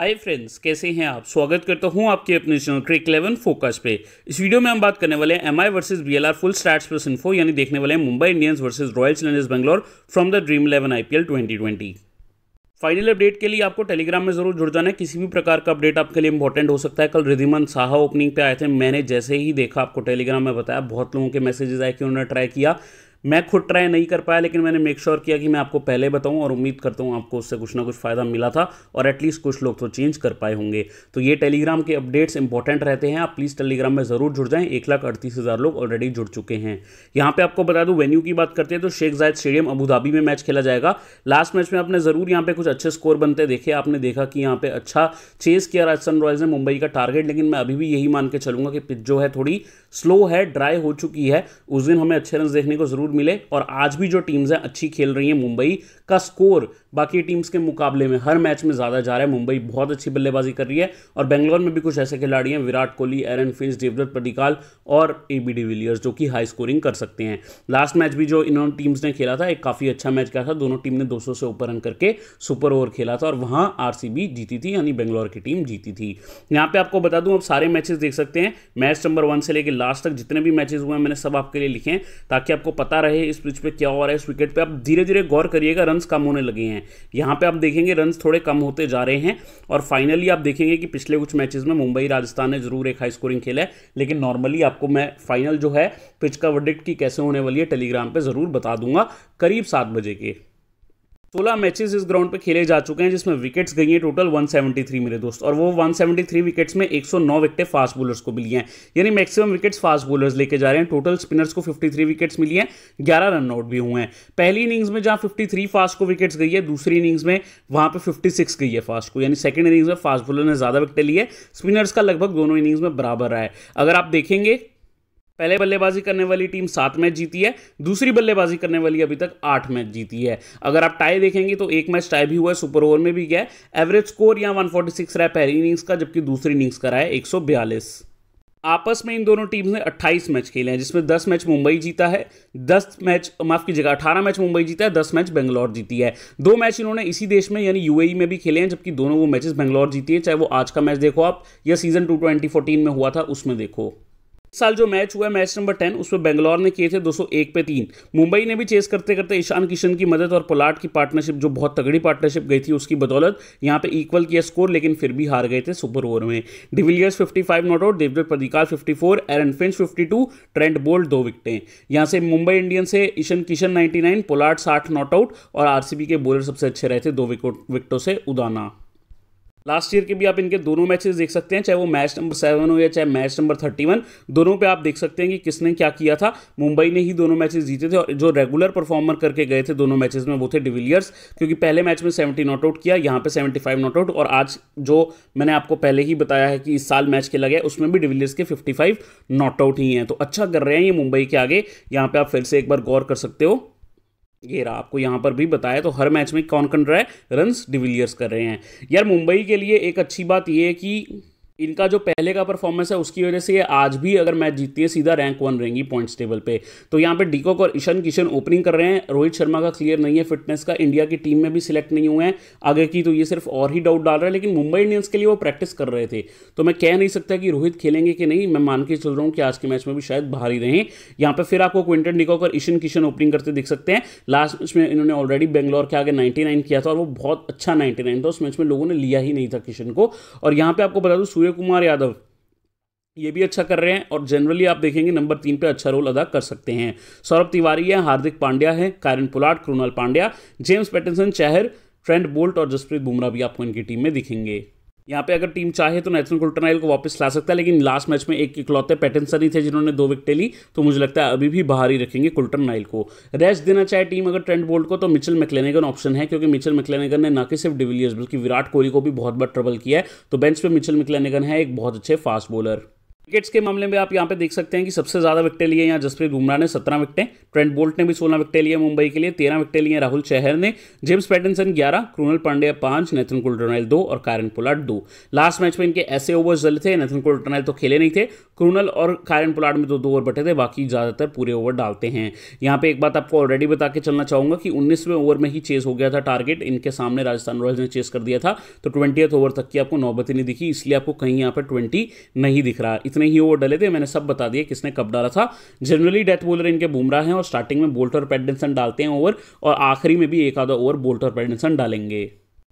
hi friends कैसे हैं आप स्वागत करता हूं आपके अपने चैनल क्रिक इलेवन फोकस पे इस वीडियो में हम बात करने वाले हैं M I versus B L R full start plus info यानी देखने वाले हैं Mumbai Indians versus Royal Challengers Bangalore from the Dream Eleven IPL 2020 final update के लिए आपको टेलीग्राम में जरूर जुड़ जाना है किसी भी प्रकार का अपडेट आपके लिए इंपॉर्टेंट हो सकता है कल रिधिमन साहा ओपनिंग पे आए थे मैंने जैसे ही देखा आपको टेलीग्राम में बताया बहुत लोगों के मैसेजेस आए कि उन्होंने ट्राई किया मैं खुद ट्राई नहीं कर पाया लेकिन मैंने मेक श्योर sure किया कि मैं आपको पहले बताऊं और उम्मीद करता हूं आपको उससे कुछ ना कुछ फ़ायदा मिला था और एटलीस्ट कुछ लोग तो चेंज कर पाए होंगे तो ये टेलीग्राम के अपडेट्स इंपॉर्टेंट रहते हैं आप प्लीज़ टेलीग्राम में ज़रूर जुड़ जाए एक लाख अड़तीस हज़ार लोग ऑलरेडी जुड़ चुके हैं यहाँ पर आपको बता दूँ वेन्यू की बात करते हैं तो शेख जायद स्टेडियम अबूधाबी में मैच खेला जाएगा लास्ट मैच में आपने ज़रूर यहाँ पर कुछ अच्छे स्कोर बनते देखे आपने देखा कि यहाँ पर अच्छा चेस किया राजस्थान रॉयल्स ने मुंबई का टारगेट लेकिन मैं अभी भी यही मान के चलूँगा कि पिच जो है थोड़ी स्लो है ड्राई हो चुकी है उस दिन हमें अच्छे रन देखने को जरूर जरूर मिले और आज भी जो टीम्स हैं अच्छी खेल रही हैं मुंबई का स्कोर बाकी टीम्स के मुकाबले में हर मैच में ज़्यादा जा रहा है मुंबई बहुत अच्छी बल्लेबाजी कर रही है और बेंगलोर में भी कुछ ऐसे खिलाड़ी हैं विराट कोहली एरन फिंस देवदत्त प्रदिकाल और ए बी डी विलियर्स जो कि हाई स्कोरिंग कर सकते हैं लास्ट मैच भी जो इन्होंने टीम्स ने खेला था एक काफ़ी अच्छा मैच किया था दोनों टीम ने 200 से ऊपर रन करके सुपर ओवर खेला था और वहाँ आर जीती थी यानी बेंगलोर की टीम जीती थी यहाँ पर आपको बता दूँ आप सारे मैचेस देख सकते हैं मैच नंबर वन से लेकर लास्ट तक जितने भी मैचेस हुए हैं मैंने सब आपके लिए लिखे हैं ताकि आपको पता रहे इस पिच पर क्या हो रहा है इस विकेट पर आप धीरे धीरे गौर करिएगा रन कम होने लगे हैं हैं यहाँ पे आप देखेंगे रन थोड़े कम होते जा रहे हैं और फाइनली आप देखेंगे कि पिछले कुछ मैचेस में मुंबई राजस्थान ने जरूर एक हाई स्कोरिंग खेला है लेकिन नॉर्मली आपको मैं फाइनल जो है पिच का वर्डिक्ट की कैसे होने वाली है टेलीग्राम पर ज़रूर बता दूंगा करीब सात बजे के सोलह मैचेस इस ग्राउंड पे खेले जा चुके हैं जिसमें विकेट्स गई हैं टोटल 173 मेरे दोस्त और वो 173 विकेट्स में 109 विकेटें फास्ट बॉलर्स को मिली हैं यानी मैक्सिमम विकेट्स फास्ट बॉलर्स लेके जा रहे हैं टोटल स्पिनर्स को 53 विकेट्स मिली हैं 11 रन आउट भी हुए हैं पहली इनिंग्स में जहाँ फिफ्टी फास्ट को विकेट्स गई है दूसरी इनिंग्स में वहाँ पर फिफ्टी गई है फास्ट को यानी सेकेंड इनिंग्स में फास्ट बॉलर ने ज़्यादा विकटें ली है स्पिनर्स का लगभग दोनों इनिंग्स में बराबर रहा है अगर आप देखेंगे पहले बल्लेबाजी करने वाली टीम सात मैच जीती है दूसरी बल्लेबाजी करने वाली अभी तक आठ मैच जीती है अगर आप टाई देखेंगे तो एक मैच टाई भी हुआ है सुपर ओवर में भी गया एवरेज स्कोर यहाँ वन रहा है पहली इनिंग्स का जबकि दूसरी इनिंग्स का रहा है एक आपस में इन दोनों टीम्स ने 28 मैच खेले हैं जिसमें 10 मैच मुंबई जीता है 10 मैच माफ की जगह 18 मैच मुंबई जीता है 10 मैच बेंगलोर जीती है दो मैच इन्होंने इसी देश में यानी यूएई में भी खेले हैं जबकि दोनों वो मैचेस बेंगलोर जीती है चाहे वो आज का मैच देखो आप या सीजन टू ट्वेंटी में हुआ था उसमें देखो साल जो मैच हुआ मैच नंबर टेन उसमें बेंगलोर ने किए थे 201 पे तीन मुंबई ने भी चेस करते करते ईशान किशन की मदद और पोलाट की पार्टनरशिप जो बहुत तगड़ी पार्टनरशिप गई थी उसकी बदौलत यहां पे इक्वल किया स्कोर लेकिन फिर भी हार गए थे सुपर ओवर में de Villiers 55 not out Padikkal fifty four Aaron Finch two Trent Boult दो विकटें यहाँ से मुंबई इंडियंस से ईशन किशन नाइन पोलार्ड साठ नॉट आउट और आरसीबी के बोलर सबसे अच्छे रहे थे दो विकटों से उदाना लास्ट ईयर के भी आप इनके दोनों मैचेस देख सकते हैं चाहे वो मैच नंबर सेवन हो या चाहे मैच नंबर थर्टी वन दोनों पे आप देख सकते हैं कि किसने क्या किया था मुंबई ने ही दोनों मैचेस जीते थे और जो रेगुलर परफॉर्मर करके गए थे दोनों मैचेस में वो थे डिविलियर्स क्योंकि पहले मैच में सेवेंटी नॉट आउट किया यहाँ पे सेवेंटी फाइव नॉट आउट और आज जो मैंने आपको पहले ही बताया है कि इस साल मैच खेला गया उसमें भी डिविलियर्स के फिफ्टी फाइव नॉट आउट ही हैं तो अच्छा कर रहे हैं ये मुंबई के आगे यहाँ पर आप फिर से एक बार गौर कर सकते हो ये रहा आपको यहाँ पर भी बताया तो हर मैच में कौन कौन रहा है रन्स डिविलियर्स कर रहे हैं यार मुंबई के लिए एक अच्छी बात ये है कि इनका जो पहले का परफॉर्मेंस है उसकी वजह से ये आज भी अगर मैच जीतती है सीधा रैंक वन रहेंगी पॉइंट्स टेबल पे तो यहाँ पे डीकॉक और ईशान किशन ओपनिंग कर रहे हैं रोहित शर्मा का क्लियर नहीं है फिटनेस का इंडिया की टीम में भी सिलेक्ट नहीं हुए हैं आगे की तो ये सिर्फ और ही डाउट डाल रहा है लेकिन मुंबई इंडियंस के लिए वो प्रैक्टिस कर रहे थे तो मैं कह नहीं सकता कि रोहित खेलेंगे कि नहीं मैं मान के चल रहा हूँ कि आज के मैच में भी शायद बाहर ही रहें यहाँ पर फिर आपको क्विंटन डीकॉक और ईशन किशन ओपनिंग करते दिख सकते हैं लास्ट मैच में इन्होंने ऑलरेडी बेंगलोर के आगे नाइन किया था और वो बहुत अच्छा नाइन था उस मैच में लोगों ने लिया ही नहीं था किशन को और यहाँ पर आपको बता दूँ सूर्य सूर्य कुमार यादव ये भी अच्छा कर रहे हैं और जनरली आप देखेंगे नंबर तीन पे अच्छा रोल अदा कर सकते हैं सौरभ तिवारी है हार्दिक पांड्या है Kieron Pollard Krunal Pandya James Pattinson Chahar Trent Boult और जसप्रीत बुमराह भी आपको इनकी टीम में दिखेंगे यहाँ पे अगर टीम चाहे तो नेथन कुल्टनाइल को वापस ला सकता है लेकिन लास्ट मैच में एक इकलौते पैटनसन ही थे जिन्होंने दो विकटें ली तो मुझे लगता है अभी भी बाहर ही रखेंगे कुल्टन नाइल को रेस्ट देना चाहे टीम अगर ट्रेंड बोल्ट को तो मिचल मैकलेनेगन ऑप्शन है क्योंकि मिचल मैकलेनेगन ने ना कि सिर्फ डिविलियर्स बल्कि विराट कोहली को भी बहुत बार ट्रबल किया है तो बेंच पर मिचल मैकलेनेगन है एक बहुत अच्छे फास्ट बॉलर विकेट्स के मामले में आप यहाँ पे देख सकते हैं कि सबसे ज्यादा विकटें लिए यहाँ जसप्रीत बुमराह ने सत्रह विकटें ट्रेंट बोल्ट ने भी सोलह विकटें लिए मुंबई के लिए तेरह विकटें लिए राहुल चहर ने जेम्स पैटिनसन ग्यारह क्रूनल पांड्या पांच नेथन कुलटर्नल दो और कारन पुलाट दो लास्ट मैच में इनके ऐसे ओवर्स जले थे नेथन कुलटर्नल तो खेले नहीं थे क्रूनल और कारन पुलाट में तो दो ओवर बटे थे बाकी ज़्यादातर पूरे ओवर डालते हैं यहाँ पे एक बात आपको ऑलरेडी बता के चलना चाहूंगा कि उन्नीसवें ओवर में ही चेस हो गया था टारगेट इनके सामने राजस्थान रॉयल्स ने चेस कर दिया था तो ट्वेंटी ओवर तक की आपको नौबती नहीं दिखी इसलिए आपको कहीं यहाँ पर ट्वेंटी नहीं दिख रहा इतना कितने ही ओवर डले थे मैंने सब बता दिया किसने कब डाला था जनरली डेथ बॉलर इनके बुमराह हैं और स्टार्टिंग में बोल्टर पैडनसन डालते हैं ओवर और आखिरी में भी एक आधा ओवर बोल्टर पैडनसन डालेंगे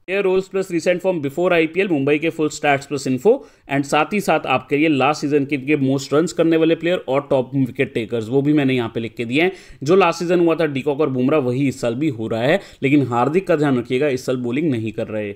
player roles plus recent form before IPL Mumbai के full start plus info and साथ ही साथ आपके लिए लास्ट सीजन के लिए मोस्ट रन करने वाले प्लेयर और टॉप विकेट टेकर्स वो भी मैंने यहाँ पे लिख के दिए हैं जो लास्ट सीजन हुआ था डीकॉक और बुमरा वही इस साल भी हो रहा है लेकिन हार्दिक का ध्यान रखिएगा इस साल बॉलिंग नहीं कर रहे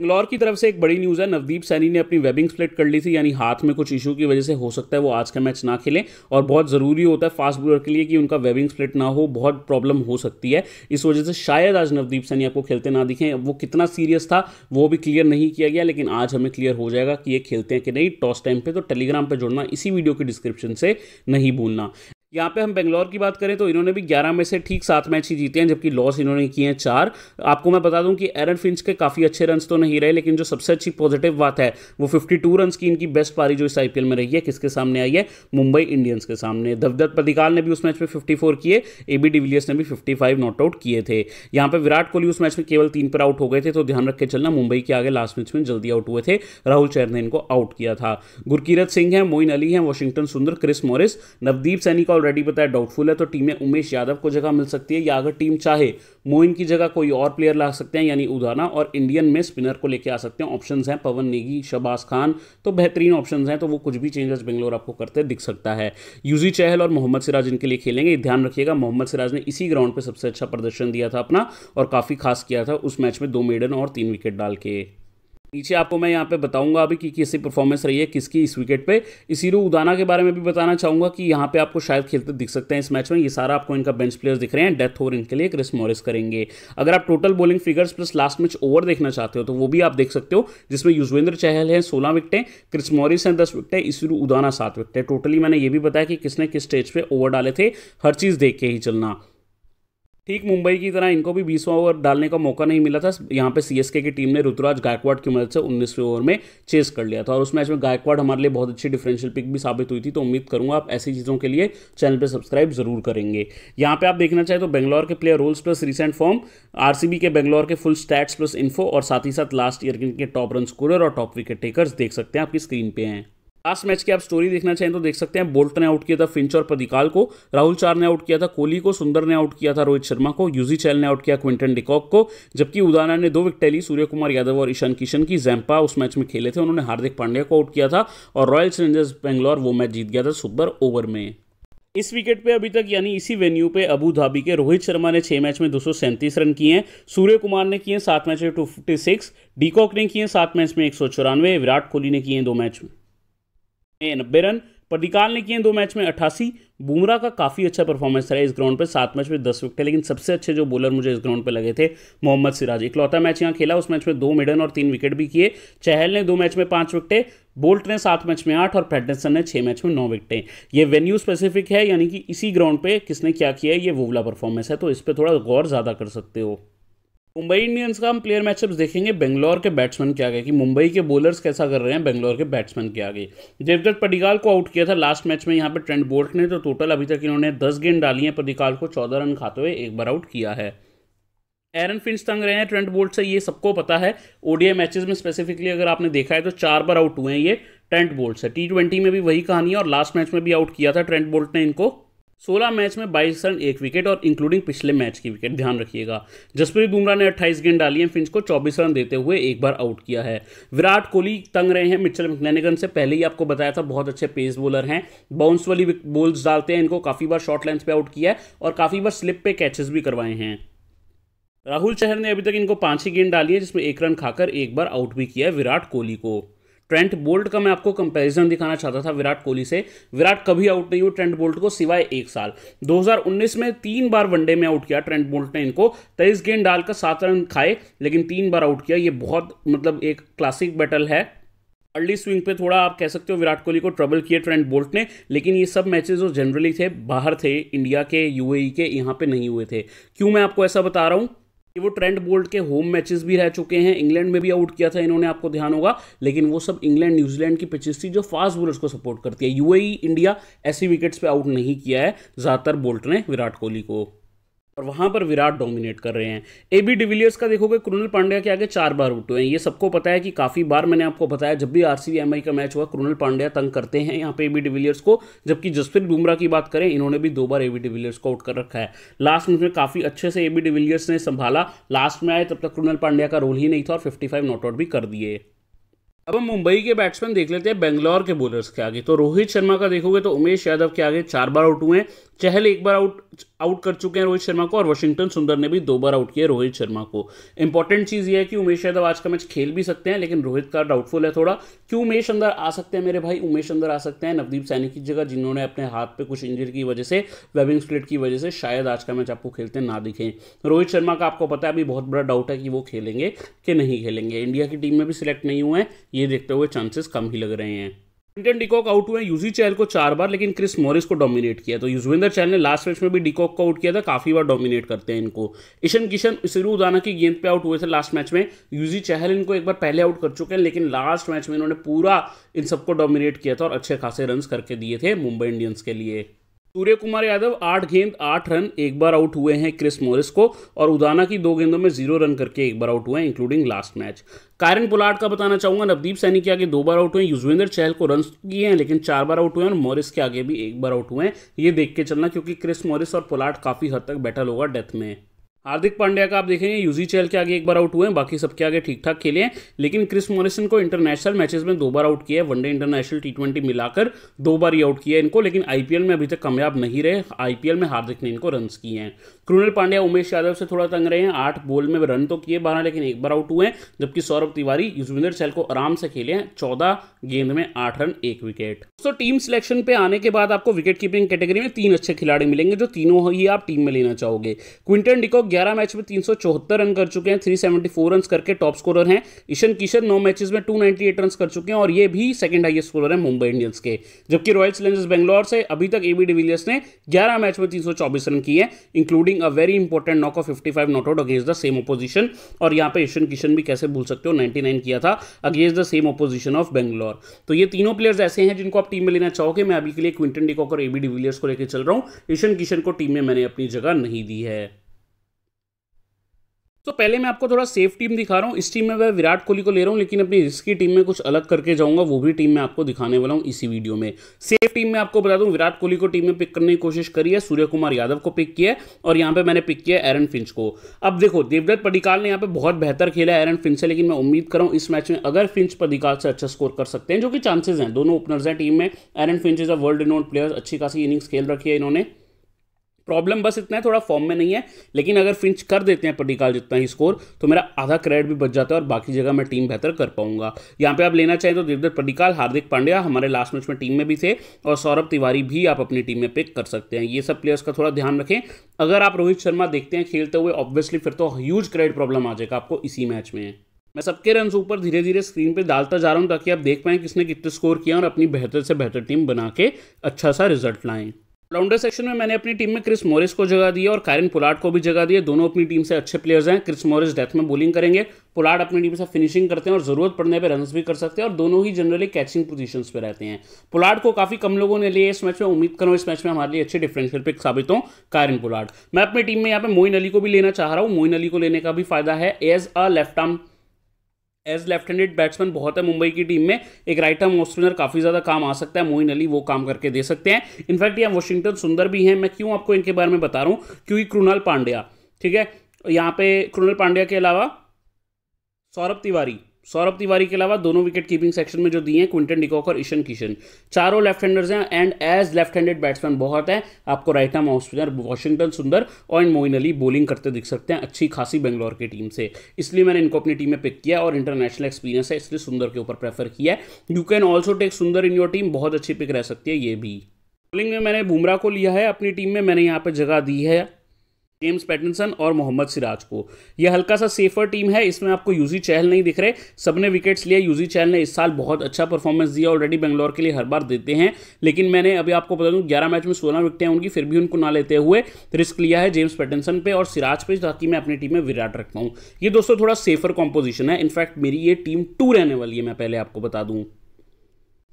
इंगलौर की तरफ से एक बड़ी न्यूज़ है नवदीप सैनी ने अपनी वेबिंग स्प्लिट कर ली थी यानी हाथ में कुछ इशू की वजह से हो सकता है वो आज का मैच ना खेलें और बहुत ज़रूरी होता है फास्ट बॉलर के लिए कि उनका वेबिंग स्प्लिट ना हो बहुत प्रॉब्लम हो सकती है इस वजह से शायद आज नवदीप सैनी आपको खेलते ना दिखें वो कितना सीरियस था वो भी क्लियर नहीं किया गया लेकिन आज हमें क्लियर हो जाएगा कि ये खेलते हैं कि नहीं टॉस टाइम पर तो टेलीग्राम पर जुड़ना इसी वीडियो के डिस्क्रिप्शन से नहीं भूलना यहाँ पे हम बेंगलोर की बात करें तो इन्होंने भी 11 में से ठीक सात मैच ही जीते हैं जबकि लॉस इन्होंने किए हैं चार आपको मैं बता दूं कि एरन फिंच के काफ़ी अच्छे रन तो नहीं रहे लेकिन जो सबसे अच्छी पॉजिटिव बात है वो 52 टू रन की इनकी बेस्ट पारी जो इस आई में रही है किसके सामने आई है मुंबई इंडियंस के सामने दवदत्त पदिकाल ने भी उस मैच में फिफ्टी किए ए बी डिविलियर्स ने भी फिफ्टी नॉट आउट किए थे यहाँ पर विराट कोहली उस मैच में केवल तीन पर आउट हो गए थे तो ध्यान रख के चलना मुंबई के आगे लास्ट मैच में जल्दी आउट हुए थे राहुल चैर ने इनको आउट किया था गुरकीरत सिंह है मोइन अली है Washington Sundar Chris Morris Navdeep Saini already बताया डाउटफुल है तो टीम में उमेश यादव को जगह मिल सकती है या अगर टीम चाहे मोइन की जगह कोई और प्लेयर ला सकते हैं यानी उदाना और इंडियन में स्पिनर को लेकर आ सकते हैं ऑप्शन हैं पवन नेगी शबाज खान तो बेहतरीन ऑप्शन हैं तो वो कुछ भी चेंजेस बेंगलोर आपको करते दिख सकता है यूजी चहल और मोहम्मद सिराज इनके लिए खेलेंगे ध्यान रखिएगा मोहम्मद सिराज ने इसी ग्राउंड पर सबसे अच्छा प्रदर्शन दिया था अपना और काफ़ी खास किया था उस मैच में दो मेडन और तीन विकेट डाल के नीचे आपको मैं यहाँ पे बताऊंगा अभी कि कैसी परफॉर्मेंस रही है किसकी इस विकेट पे इसीरू उदाना के बारे में भी बताना चाहूंगा कि यहाँ पे आपको शायद खेलते दिख सकते हैं इस मैच में ये सारा आपको इनका बेंच प्लेयर्स दिख रहे हैं डेथ ओवर इनके लिए क्रिस मॉरिस करेंगे अगर आप total bowling figures plus last match over देखना चाहते हो तो वो भी आप देख सकते हो जिसमें युजवेंद्र चहल है सोलह विकटें क्रिस मॉरिस हैं दस विकटें इसी उदाना सात विकटें टोटली मैंने ये भी बताया कि किसने किस स्टेज पर ओवर डाले थे हर चीज़ देख के ही चलना ठीक मुंबई की तरह इनको भी बीसवा ओवर डालने का मौका नहीं मिला था यहाँ पे सी की टीम ने ऋतुराज गायकवाड़ की मदद से उन्नीसवें ओवर में चेस कर लिया था और उस मैच में गायकवाड़ हमारे लिए बहुत अच्छी डिफरेंशियल पिक भी साबित हुई थी तो उम्मीद करूंगा आप ऐसी चीज़ों के लिए चैनल पर सब्सक्राइब जरूर करेंगे यहाँ पर आप देखना चाहें तो बेंगलोर के player roles plus recent form आर के बेंगलोर के फुल स्टैट्स प्लस इन्फो और साथ ही साथ लास्ट ईयर के टॉप रन स्कोर और टॉप विकेट टेकर्स देख सकते हैं आपकी स्क्रीन पे हैं लास्ट मैच की आप स्टोरी देखना चाहें तो देख सकते हैं बोल्ट ने आउट किया था फिंच और पदिकाल को राहुल चार ने आउट किया था कोहली को सुंदर ने आउट किया था रोहित शर्मा को यूजी चैल ने आउट किया क्विंटन डिकॉक को जबकि उदाना ने दो विकेट ली सूर्य कुमार यादव और ईशान किशन की जैम्पा उस मैच में खेले थे उन्होंने हार्दिक पांड्या को आउट किया था और रॉयल चैलेंजर्स बेंगलोर वो मैच जीत गया था सुपर ओवर में इस विकेट पे अभी तक यानी इसी वेन्यू पे अबू धाबी के रोहित शर्मा ने छह मैच में दो रन किए हैं सूर्य कुमार ने किए सात मैच में टू फिफ्टी सिक्स डीकॉक ने किए सात मैच में एक विराट कोहली ने किए दो मैच में नब्बे रन पर्दिकाल ने किए दो मैच में अट्ठासी बुमराह का काफ़ी अच्छा परफॉर्मेंस रहा इस ग्राउंड पे सात मैच में दस विकेट लेकिन सबसे अच्छे जो बॉलर मुझे इस ग्राउंड पे लगे थे मोहम्मद सिराज इकलौता मैच यहाँ खेला उस मैच में दो मिडन और तीन विकेट भी किए चहल ने दो मैच में पाँच विकटे बोल्ट ने सात मैच में आठ और पैटनसन ने छह मैच में नौ विकटें ये वेन्यू स्पेसिफिक है यानी कि इसी ग्राउंड पे किसने क्या किया है ये वोवला परफॉर्मेंस है तो इस पर थोड़ा गौर ज़्यादा कर सकते हो मुंबई इंडियंस का हम प्लेयर मैचअप देखेंगे बेंगलोर के बैट्समैन के आगे कि मुंबई के बॉलर्स कैसा कर रहे हैं बेंगलोर के बैट्समैन के आगे देवदत्त पडिकाल को आउट किया था लास्ट मैच में यहाँ पे ट्रेंड बोल्ट ने तो टोटल अभी तक इन्होंने दस गेंद डाली है पडिकाल को चौदह रन खाते हुए एक बार आउट किया है एरन फिंच तंग रहे हैं ट्रेंट बोल्ट से ये सबको पता है ओडीआई मैचेस में स्पेसिफिकली अगर आपने देखा है तो चार बार आउट हुए हैं ये ट्रेंट बोल्ट से टी ट्वेंटी में भी वही कहानी है और लास्ट मैच में भी आउट किया था ट्रेंट बोल्ट ने इनको सोलह मैच में बाईस रन एक विकेट और इंक्लूडिंग पिछले मैच की विकेट ध्यान रखिएगा जसप्रीत बुमराह ने 28 गेंद डाली है फिंच को 24 रन देते हुए एक बार आउट किया है विराट कोहली तंग रहे हैं मिचल मैनेगन से पहले ही आपको बताया था बहुत अच्छे पेस बॉलर हैं बाउंस वाली बॉल्स डालते हैं इनको काफ़ी बार शॉर्ट लेंथ पे आउट किया है और काफ़ी बार स्लिप पे कैचेस भी करवाए हैं राहुल चहर ने अभी तक इनको पांच ही गेंद डाली है जिसमें एक रन खाकर एक बार आउट भी किया है विराट कोहली को ट्रेंट बोल्ट का मैं आपको कंपैरिजन दिखाना चाहता था विराट कोहली से विराट कभी आउट नहीं हुए ट्रेंट बोल्ट को सिवाय एक साल 2019 में तीन बार वनडे में आउट किया ट्रेंट बोल्ट ने इनको तेईस गेंद डालकर सात रन खाए लेकिन तीन बार आउट किया ये बहुत मतलब एक क्लासिक बैटल है अर्ली स्विंग पे थोड़ा आप कह सकते हो विराट कोहली को ट्रबल किए ट्रेंट बोल्ट ने लेकिन ये सब मैचेस जो जनरली थे बाहर थे इंडिया के यूएई e के यहाँ पे नहीं हुए थे क्यों मैं आपको ऐसा बता रहा हूँ कि वो ट्रेंड बोल्ट के होम मैचेस भी रह चुके हैं इंग्लैंड में भी आउट किया था इन्होंने आपको ध्यान होगा लेकिन वो सब इंग्लैंड न्यूजीलैंड की पिचेस थी जो फास्ट बोलर्स को सपोर्ट करती है यूएई इंडिया ऐसी विकेट्स पे आउट नहीं किया है ज़्यादातर बोल्ट ने विराट कोहली को और वहां पर विराट डोमिनेट कर रहे हैं ए बी डिविलियर्स का देखोगे क्रुनल पांड्या के आगे चार बार उठे हैं ये सबको पता है कि काफी बार मैंने आपको बताया जब भी आरसीबी का मैच हुआ क्रुनल पांड्या तंग करते हैं यहाँ पे ए बी डिविलियर्स को जबकि जसप्रीत बुमराह की बात करें इन्होंने भी दो बार ए बी डिविलियर्स को आउट कर रखा है लास्ट में काफी अच्छे से ए बी डिविलियर्स ने संभाला लास्ट में आए तब तक क्रुनल पांड्या का रोल ही नहीं था और फिफ्टी फाइव नॉट आउट भी कर दिए अब हम मुंबई के बैट्समैन देख लेते हैं बेंगलोर के बॉलर्स के आगे तो रोहित शर्मा का देखोगे तो उमेश यादव के आगे चार बार आउट हुए हैं चहल एक बार आउट आउट कर चुके हैं रोहित शर्मा को और वाशिंगटन सुंदर ने भी दो बार आउट किया रोहित शर्मा को इंपॉर्टेंट चीज़ यह है कि उमेश यादव आज का मैच खेल भी सकते हैं लेकिन रोहित का डाउटफुल है थोड़ा कि उमेश अंदर आ सकते हैं मेरे भाई उमेश अंदर आ सकते हैं नवदीप सैनी की जगह जिन्होंने अपने हाथ पे कुछ इंजरी की वजह से वेबिंग स्प्लिट की वजह से शायद आज का मैच आपको खेलते ना दिखें रोहित शर्मा का आपको पता है अभी बहुत बड़ा डाउट है कि वो खेलेंगे कि नहीं खेलेंगे इंडिया की टीम में भी सिलेक्ट नहीं हुए हैं ये देखते हुए चांसेस कम ही लग रहे हैं क्विंटन डिकॉक आउट हुए यूजी चहल को चार बार लेकिन क्रिस मॉरिस को डोमिनेट किया तो युजविंदर चहल ने लास्ट मैच में भी डिकॉक को आउट किया था काफी बार डोमिनेट करते हैं इनको ईशन किशन सिरू उदाना की गेंद पे आउट हुए थे लास्ट मैच में यूजी चहल इनको एक बार पहले आउट कर चुके हैं लेकिन लास्ट मैच में इन्होंने पूरा इन सबको डोमिनेट किया था और अच्छे खासे रन करके दिए थे मुंबई इंडियंस के लिए सूर्य कुमार यादव आठ गेंद आठ रन एक बार आउट हुए हैं क्रिस मोरिस को और उदाना की दो गेंदों में जीरो रन करके एक बार आउट हुए हैं इंक्लूडिंग लास्ट मैच कारन पुलाट का बताना चाहूंगा नवदीप सैनी के आगे दो बार आउट हुए युजवेंद्र चहल को रन किए हैं लेकिन चार बार आउट हुए हैं और मॉरिस के आगे भी एक बार आउट हुए हैं ये देख के चलना क्योंकि क्रिस मॉरिस और पुलाट काफी हद तक बैटल होगा डेथ में हार्दिक पांड्या का आप देखेंगे यूजी चैल के आगे एक बार आउट हुए हैं बाकी सबके आगे ठीक ठाक खेले हैं लेकिन क्रिस मॉरिसन को इंटरनेशनल मैचेस में दो बार आउट किया है वनडे इंटरनेशनल टी ट्वेंटी मिलाकर दो बार ही आउट किया है इनको लेकिन आईपीएल में अभी तक कामयाब नहीं रहे आईपीएल में हार्दिक ने इनको रन किए हैं कृणल पांड्या उमेश यादव से थोड़ा तंग रहे हैं आठ बॉल में रन तो किए बारह लेकिन एक बार आउट हुए हैं जबकि सौरभ तिवारी युजविंदर चहल को आराम से खेले हैं चौदह गेंद में आठ रन एक विकेट तो टीम सिलेक्शन पे आने के बाद आपको विकेट कीपिंग कैटेगरी में तीन अच्छे खिलाड़ी मिलेंगे जो तीनों ही आप टीम में लेना चाहोगे क्विंटन डिको ग्यारह मैच में तीन रन कर चुके हैं थ्री सेवेंटी फोर रन करके टॉप स्कोरर हैं ईशन किशन नौ मैचेस में टू एट रन कर चुके हैं और ये भी सेकंड हाईएस्ट स्कोरर है मुंबई इंडियंस के जबकि रॉयल चैलेंजर्स बेंगलोर से अभी तक एबी डिविलियर्स ने ग्यारह मैच में तीन रन किए including giving a very important knock of fifty five not out against the same opposition और यहाँ पे ईशन किशन भी कैसे भूल सकते हो नाइनटी नाइन किया था against the same opposition of Bangalore तो ये तीनों प्लेयर्स ऐसे हैं जिनको आप टीम में लेना चाहोगे मैं अभी के लिए क्विंटन डिकॉक और एबी डिविलियर्स को लेकर चल रहा हूँ ईशन किशन को टीम में मैंने अपनी जगह नहीं दी है तो पहले मैं आपको थोड़ा सेफ टीम दिखा रहा हूँ इस टीम में मैं विराट कोहली को ले रहा हूँ लेकिन अपनी रिस्की टीम में कुछ अलग करके जाऊँगा वो भी टीम में आपको दिखाने वाला हूँ इसी वीडियो में सेफ टीम में आपको बता दूँ विराट कोहली को टीम में पिक करने की कोशिश करी है सूर्य कुमार यादव को पिक किया है और यहाँ पर मैंने पिक किया एरन फिंच को अब देखो देवदत्त पडिकाल ने यहाँ पर बहुत बेहतर खेला है एरन फिंच से लेकिन मैं उम्मीद कर रहा हूँ इस मैच में अगर फिंच पडिकाल से अच्छा स्कोर कर सकते हैं जो कि चांसेज हैं दोनों ओपनर्स हैं टीम में Aaron Finch is a world known player अच्छी खासी इनिंग्स खेल रखी है इन्होंने प्रॉब्लम बस इतना है थोड़ा फॉर्म में नहीं है लेकिन अगर फिंच कर देते हैं पडिकाल जितना ही स्कोर तो मेरा आधा क्रेडिट भी बच जाता है और बाकी जगह मैं टीम बेहतर कर पाऊंगा यहाँ पे आप लेना चाहें तो देवदत्त पडिकाल हार्दिक पांड्या हमारे लास्ट मैच में टीम में भी थे और सौरभ तिवारी भी आप अपनी टीम में पिक कर सकते हैं ये सब प्लेयर्स का थोड़ा ध्यान रखें अगर आप रोहित शर्मा देखते हैं खेलते हुए ऑब्वियसली फिर तो ह्यूज क्रेडिट प्रॉब्लम आ जाएगा आपको इसी मैच में मैं सबके रन ऊपर धीरे धीरे स्क्रीन पे डालता जा रहा हूँ ताकि आप देख पाएं किसने कितने स्कोर किया और अपनी बेहतर से बेहतर टीम बना के अच्छा सा रिजल्ट लाएँ राउंडर सेक्शन में मैंने अपनी टीम में क्रिस मोरिस को जगह दी और कारिन पुलाड को भी जगह दी है दोनों अपनी टीम से अच्छे प्लेयर्स हैं क्रिस मोरिस डेथ में बॉलिंग करेंगे पुलाड अपनी टीम से फिनिशिंग करते हैं और ज़रूरत पड़ने पर रन भी कर सकते हैं और दोनों ही जनरली कैचिंग पोजिशन पर रहते हैं पुलाड को काफ़ी कम लोगों ने लिए इस मैच में उम्मीद करो इस मैच में हमारे लिए अच्छे डिफरेंशियल पिक साबित हो कारिन पुलाड मैं अपनी टीम में यहाँ पे मोइन अली को भी लेना चाह रहा हूँ मोइन अली को लेने का भी फायदा है as a left arm as left handed batsman बहुत है मुंबई की टीम में एक राइट हम स्पिनर काफ़ी ज़्यादा काम आ सकता है मोइन अली वो काम करके दे सकते हैं इनफैक्ट यहाँ वॉशिंगटन सुंदर भी हैं मैं क्यों आपको इनके बारे में बता रहा हूँ क्योंकि कृणाल पांड्या ठीक है यहाँ पे कृणाल पांड्या के अलावा सौरभ तिवारी सौरभ तिवारी के अलावा दोनों विकेट कीपिंग सेक्शन में जो दिए हैं क्विंटन डिकॉक और ईशन किशन चारों लेफ्ट हैंडर्स हैं and as left handed batsman बहुत है आपको राइट आर्म स्पिनर वॉशिंगटन सुंदर और मोइन अली बोलिंग करते दिख सकते हैं अच्छी खासी बेंगलोर की टीम से इसलिए मैंने इनको अपनी टीम में पिक किया और इंटरनेशनल एक्सपीरियंस है इसलिए सुंदर के ऊपर प्रेफर किया है यू कैन ऑल्सो टेक सुंदर इन योर टीम बहुत अच्छी पिक रह सकती है ये भी बॉलिंग में मैंने बुमराह को लिया है अपनी टीम में मैंने यहाँ पर जगह दी है जेम्स पैटिनसन और मोहम्मद सिराज को यह हल्का सा सेफर टीम है इसमें आपको यूजी चहल नहीं दिख रहे सबने विकेट्स लिए यूजी चहल ने इस साल बहुत अच्छा परफॉर्मेंस दिया ऑलरेडी बेंगलोर के लिए हर बार देते हैं लेकिन मैंने अभी आपको बता दूं 11 मैच में 16 हैं उनकी फिर भी उनको ना लेते हुए रिस्क लिया है जेम्स पैटिनसन पे और सिराज पे ताकि मैं अपनी टीम में विराट रख पाऊँ ये दोस्तों थोड़ा सेफर कॉम्पोजिशन है इनफैक्ट मेरी ये टीम टू रहने वाली है मैं पहले आपको बता दूँ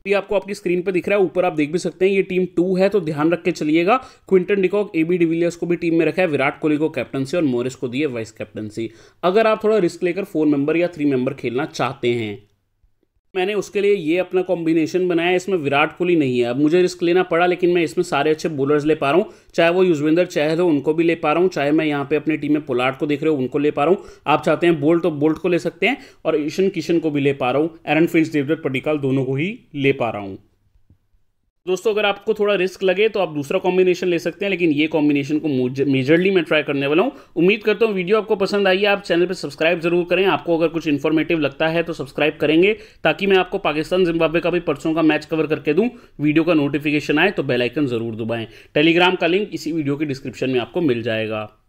ये आपको आपकी स्क्रीन पे दिख रहा है ऊपर आप देख भी सकते हैं ये टीम टू है तो ध्यान रख के चलिएगा क्विंटन डिकॉक एबी डिविलियर्स को भी टीम में रखा है विराट कोहली को कैप्टनसी और मोरिस को दी है वाइस कैप्टनसी अगर आप थोड़ा रिस्क लेकर फोर मेंबर या थ्री मेंबर खेलना चाहते हैं मैंने उसके लिए ये अपना कॉम्बिनेशन बनाया इसमें विराट कोहली नहीं है अब मुझे रिस्क लेना पड़ा लेकिन मैं इसमें सारे अच्छे बॉलर्स ले पा रहा हूँ चाहे वो युजवेंद्र चहल हो उनको भी ले पा रहा हूँ चाहे मैं यहाँ पे अपनी टीम में पोलाट को देख रहे हो उनको ले पा रहा हूँ आप चाहते हैं बोल्ट तो बोल्ट को ले सकते हैं और ईशन किशन को भी ले पा रहा हूँ एरन फिंस देवदत्त पडिकाल दोनों को ही ले पा रहा हूँ दोस्तों अगर आपको थोड़ा रिस्क लगे तो आप दूसरा कॉम्बिनेशन ले सकते हैं लेकिन ये कॉम्बिनेशन को मेजरली मैं ट्राई करने वाला हूँ उम्मीद करता हूँ वीडियो आपको पसंद आई है आप चैनल पर सब्सक्राइब जरूर करें आपको अगर कुछ इन्फॉर्मेटिव लगता है तो सब्सक्राइब करेंगे ताकि मैं आपको पाकिस्तान जिम्बाब्वे का भी परसों का मैच कवर करके दूँ वीडियो का नोटिफिकेशन आए तो बेलाइकन जरूर दबाएँ टेलीग्राम का लिंक इसी वीडियो के डिस्क्रिप्शन में आपको मिल जाएगा